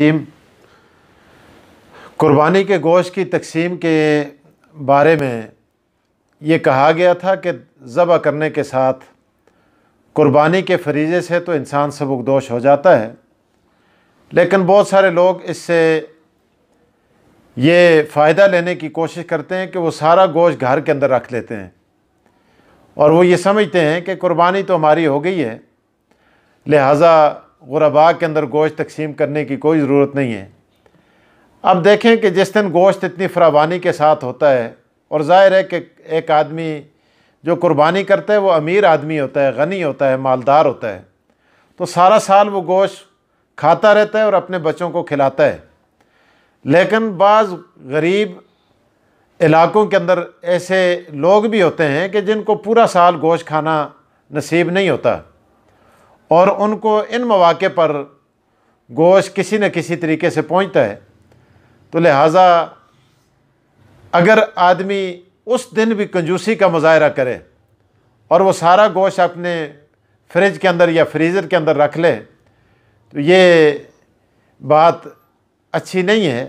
तकसीम कुर्बानी के गोश्त की तकसीम के बारे में ये कहा गया था कि ज़बा करने के साथ कुर्बानी के फरीज़े से तो इंसान सबकदोश हो जाता है लेकिन बहुत सारे लोग इससे ये फ़ायदा लेने की कोशिश करते हैं कि वो सारा गोश्त घर के अंदर रख लेते हैं और वो ये समझते हैं कि कुर्बानी तो हमारी हो गई है लिहाजा गुरबा के अंदर गोश्त तकसीम करने की कोई ज़रूरत नहीं है अब देखें कि जिस दिन गोश्त इतनी फ्रावानी के साथ होता है और ज़ाहिर है कि एक आदमी जो कुर्बानी करता है वो अमीर आदमी होता है गनी होता है मालदार होता है तो सारा साल वो गोश्त खाता रहता है और अपने बच्चों को खिलाता है लेकिन बाज़ गरीब इलाकों के अंदर ऐसे लोग भी होते हैं कि जिनको पूरा साल गोश्त खाना नसीब नहीं होता और उनको इन मौाक़े पर गोश किसी न किसी तरीके से पहुँचता है तो लिहाजा अगर आदमी उस दिन भी कंजूसी का मुजाहरा करे और वह सारा गोश अपने फ्रिज के अंदर या फ्रीज़र के अंदर रख ले तो ये बात अच्छी नहीं है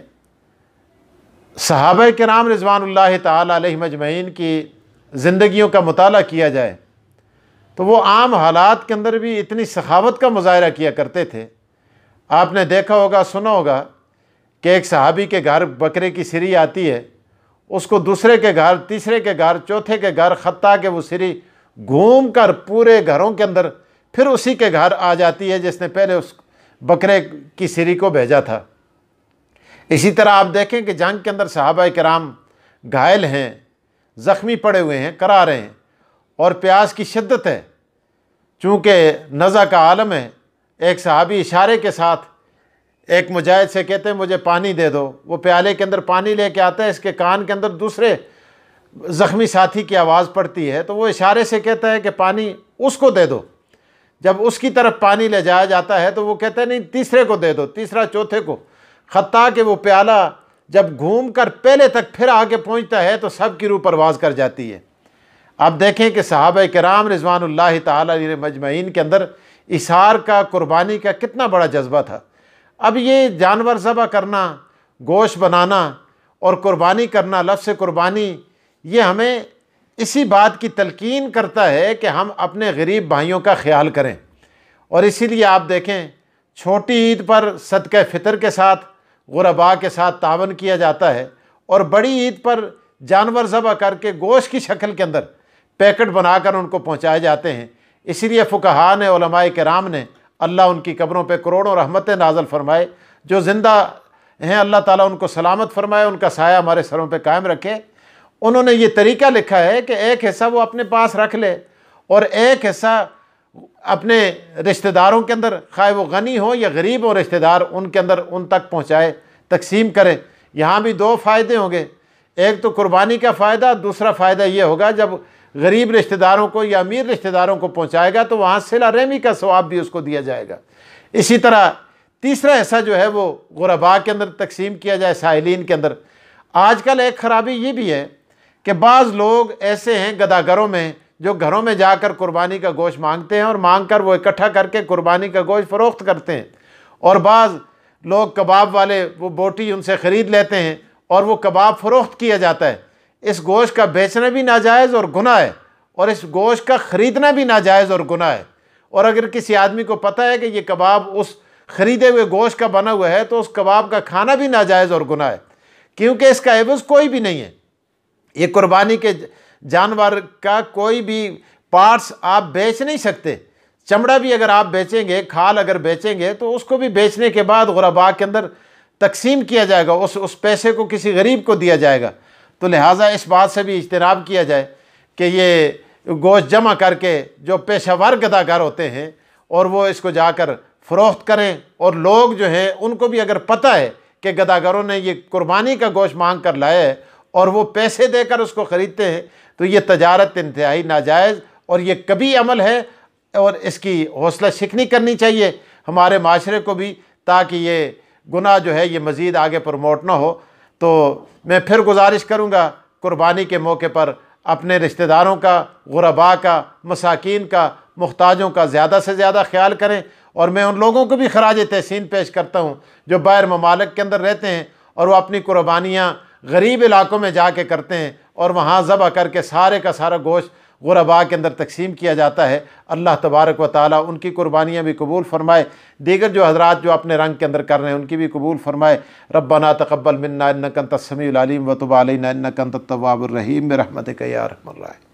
सहाब नाम रिजवान तजमैन की ज़िंदगी का मताल किया जाए तो वो आम हालात के अंदर भी इतनी सखावत का मुजाहरा किया करते थे आपने देखा होगा सुना होगा कि एक सहाबी के घर बकरे की सिरी आती है उसको दूसरे के घर तीसरे के घर चौथे के घर खत्ता के वो सिरी घूम कर पूरे घरों के अंदर फिर उसी के घर आ जाती है जिसने पहले उस बकरे की सिरी को भेजा था इसी तरह आप देखें कि जंग के अंदर साहबा कराम घायल हैं ज़ख्मी पड़े हुए हैं रहे हैं और प्यास की शिद्दत है चूँकि नज़ा का आलम है एक सहाबी इशारे के साथ एक मुजाहिद से कहते हैं मुझे पानी दे दो वो प्याले के अंदर पानी लेके आता है इसके कान के अंदर दूसरे ज़ख्मी साथी की आवाज़ पड़ती है तो वो इशारे से कहता है कि पानी उसको दे दो जब उसकी तरफ पानी ले जाया जाता है तो वो कहते हैं नहीं तीसरे को दे दो तीसरा चौथे को खत्ता के वो प्याला जब घूम कर पहले तक फिर आके पहुँचता है तो सब की रूह परवाज कर जाती है आप देखें कि साहब कराम रिजवान तजमैन के अंदर इशार का कुर्बानी का कितना बड़ा जज्बा था अब ये जानवर ज़बा करना गोश बनाना और कुर्बानी करना लफ्स कुर्बानी ये हमें इसी बात की तलकिन करता है कि हम अपने गरीब भाइयों का ख्याल करें और इसीलिए आप देखें छोटी ईद पर सदक फितर के साथ गुरबा के साथ तावन किया जाता है और बड़ी ईद पर जानवर ज़बा करके गोश की शक्ल के अंदर पैकेट बनाकर उनको पहुँचाए जाते हैं इसीलिए फ़ुकहा ने ओलमाए कराम ने अल्लाह उनकी कब्रों पर करोड़ों रहमतें नाजल फरमाए जो ज़िंदा हैं अल्लाह ताला उनको सलामत फरमाए उनका साया हमारे सरों पे कायम रखे उन्होंने ये तरीका लिखा है कि एक हिस्सा वो अपने पास रख ले और एक हिस्सा अपने रिश्तेदारों के अंदर खाए वो गनी हो या गरीब हो रिश्तेदार उनके अंदर उन तक पहुँचाए तकसीम करें यहाँ भी दो फ़ायदे होंगे एक तो कुर्बानी का फ़ायदा दूसरा फ़ायदा ये होगा जब गरीब रिश्तेदारों को या अमीर रिश्तेदारों को पहुँचाएगा तो वहाँ सिला रहमी का स्वाब भी उसको दिया जाएगा इसी तरह तीसरा हिस्सा जो है वो गुरबा के अंदर तकसीम किया जाए साहलीन के अंदर आजकल एक ख़राबी ये भी है कि बाज़ लोग ऐसे हैं गदागरों में जो घरों में जाकर कुर्बानी का गोश्त मांगते हैं और मांग कर वो इकट्ठा करके कुर्बानी का गोश्त फ़रोख्त करते हैं और बाज़ लोग कबाब वाले वो बोटी उनसे ख़रीद लेते हैं और वो कबाब फ़रोख्त किया जाता है इस गोश्त का बेचना भी नाजायज़ और गुनाह है और इस गोश्त का ख़रीदना भी नाजायज़ और गुनाह है और अगर किसी आदमी को पता है कि ये कबाब उस ख़रीदे हुए गोश्त का बना हुआ है तो उस कबाब का खाना भी नाजायज़ और गुनाह है क्योंकि इसका एवज़ कोई भी नहीं है ये कुर्बानी के जानवर का कोई भी पार्ट्स आप बेच नहीं सकते चमड़ा भी अगर आप बेचेंगे खाल अगर बेचेंगे तो उसको भी बेचने के बाद गुरबा के अंदर तकसीम किया जाएगा उस उस पैसे को किसी गरीब को दिया जाएगा तो लिहाजा इस बात से भी इजतनाब किया जाए कि ये गोश्त जमा करके जो पेशावर गदाकार होते हैं और वो इसको जाकर फ़रोख्त करें और लोग जो हैं उनको भी अगर पता है कि गदागरों ने ये कुर्बानी का गोश्त मांग कर लाया है और वो पैसे देकर उसको ख़रीदते हैं तो ये तजारत इंतहाई नाजायज़ और ये कभी अमल है और इसकी हौसला शिकनी करनी चाहिए हमारे माशरे को भी ताकि ये गुना जो है ये मज़ीद आगे प्रमोट ना हो तो मैं फिर गुजारिश करूँगा कुर्बानी के मौके पर अपने रिश्तेदारों का गुरबा का मसाकिन का मुहताजों का ज़्यादा से ज़्यादा ख्याल करें और मैं उन लोगों को भी खराज तहसीन पेश करता हूँ जो बैर ममालक के अंदर रहते हैं और वह अपनी कुर्बानियाँ गरीब इलाकों में जा के करते हैं और वहाँ ज़बह करके सारे का सारा गोश्त गुरबा के अंदर तकसीम किया जाता है अल्लाह तबारक व ताली उनकी कुर्बानियाँ भी कबूल फ़रमाए दीगर जो हजरात जो अपने रंग के अंदर कर रहे हैं उनकी भी कबूल फ़रमाए ना तकबल मन्ना नकन तस्मी व तबालना नकन तवाबरहीम रहमत यार